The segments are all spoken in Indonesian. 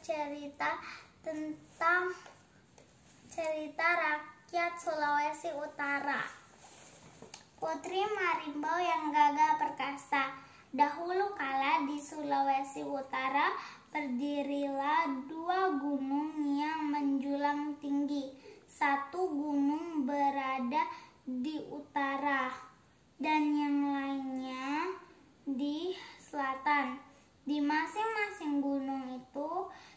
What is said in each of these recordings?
cerita tentang cerita rakyat Sulawesi Utara. Putri Marimbau yang gagah perkasa. Dahulu kala di Sulawesi Utara berdirilah dua gunung yang menjulang tinggi. Satu gunung berada di utara dan yang lainnya di selatan di masing-masing gunung itu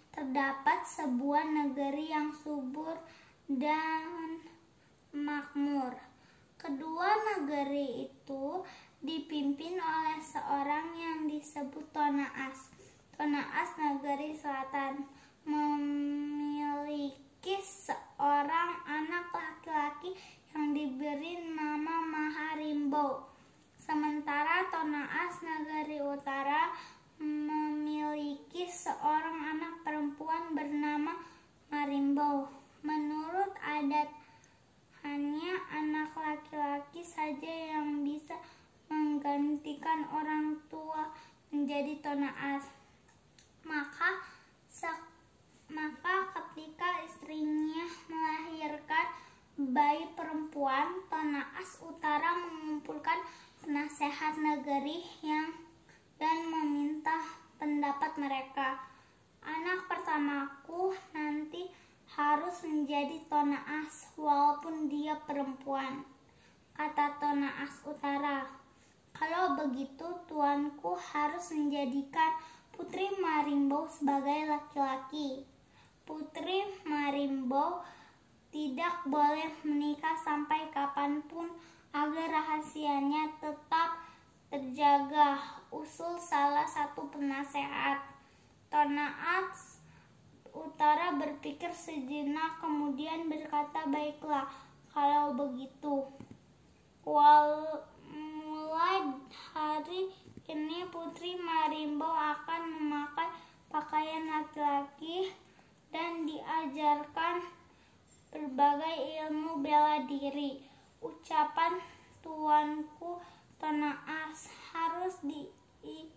terdapat sebuah negeri yang subur dan makmur. Kedua negeri itu dipimpin oleh seorang yang disebut Tonaas. Tonaas negeri selatan mem orang tua menjadi tonaas. Maka maka ketika istrinya melahirkan bayi perempuan, tonaas utara mengumpulkan penasehat negeri yang dan meminta pendapat mereka. Anak pertamaku nanti harus menjadi tonaas walaupun dia perempuan, kata tonaas utara begitu tuanku harus menjadikan Putri Marimbo sebagai laki-laki. Putri Marimbo tidak boleh menikah sampai kapanpun agar rahasianya tetap terjaga usul salah satu penasehat. Tonaat Utara berpikir sejenak kemudian berkata baiklah kalau begitu. Wal ini putri Marimbo akan memakai pakaian laki-laki dan diajarkan berbagai ilmu bela diri. Ucapan tuanku tenaas harus diikrakan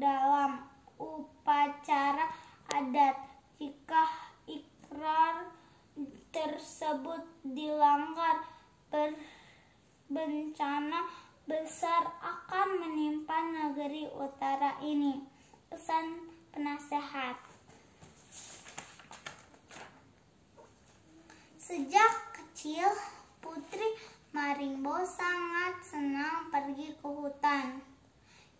dalam upacara adat. Jika ikrar tersebut dilanggar, berbencana besar akan menimpa negeri utara ini. Pesan penasehat. Sejak kecil, Putri Marimbo sangat senang pergi ke hutan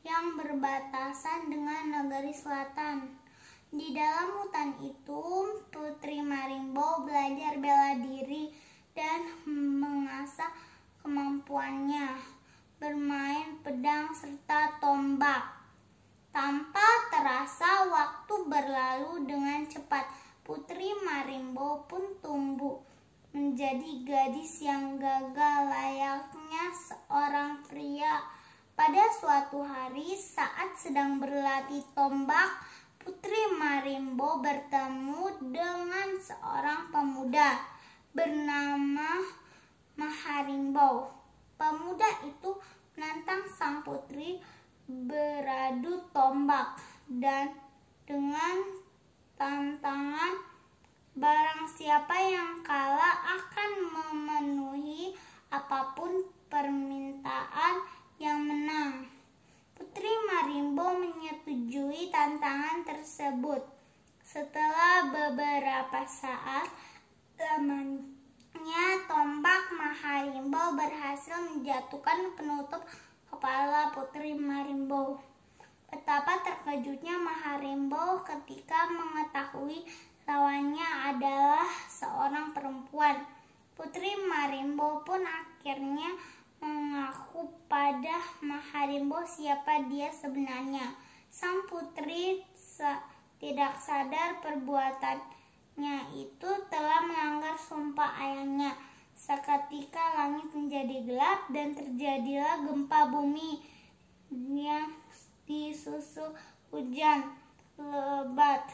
yang berbatasan dengan negeri selatan. Di dalam hutan itu, Putri Marimbo belajar bela diri dan mengasah menjadi gadis yang gagal layaknya seorang pria. Pada suatu hari saat sedang berlatih tombak, Putri Marimbo bertemu dengan seorang pemuda bernama Maharimbo. Pemuda itu menantang sang putri beradu tombak dan dengan tantangan Barang siapa yang kalah akan memenuhi apapun permintaan yang menang. Putri Marimbo menyetujui tantangan tersebut. Setelah beberapa saat, temannya tombak Maharimbo berhasil menjatuhkan penutup kepala Putri Marimbo. Betapa terkejutnya Maharimbo ketika mengetahui Lawannya adalah seorang perempuan. Putri Marimbo pun akhirnya mengaku pada Maharimbo siapa dia sebenarnya. Sang putri tidak sadar perbuatannya itu telah melanggar sumpah ayahnya. Seketika langit menjadi gelap dan terjadilah gempa bumi yang disusul hujan lebat.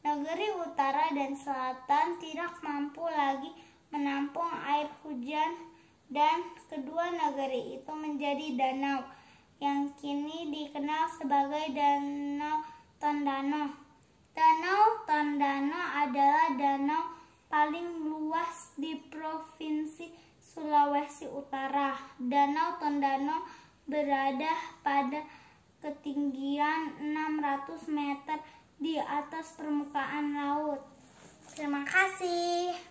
Negeri utara dan selatan tidak mampu lagi menampung air hujan dan kedua negeri itu menjadi danau yang kini dikenal sebagai Danau Tondano. Danau Tondano adalah danau paling luas di Provinsi Sulawesi Utara. Danau Tondano berada pada ketinggian 600 meter di atas permukaan laut. Terima kasih.